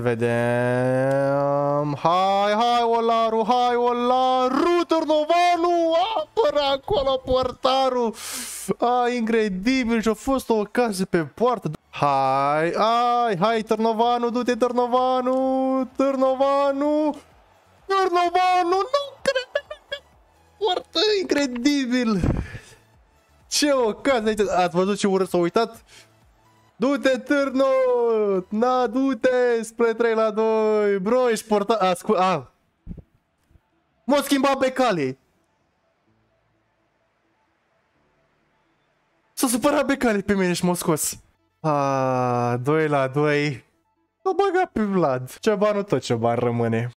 Vedem. Hai, hai, Olaru, hai, Olaru, Turnovanu, apără acolo portarul. A, incredibil, și-a fost o ocazie pe poartă. Hai, hai, hai, Turnovanu, du-te, Turnovanu, Turnovanu, Turnovanu, nu cred, poartă, incredibil. Ce ocazie, ați văzut ce urât s-a uitat? Du-te, târnu! Na, du-te spre 3 la 2! Bro, ești portat... Ascult... A! M-a schimbat becale! S-a supărat becale pe mine și m-a scos. A, 2 la 2. L-a băgat pe Vlad. Ciobanul tot cioban rămâne.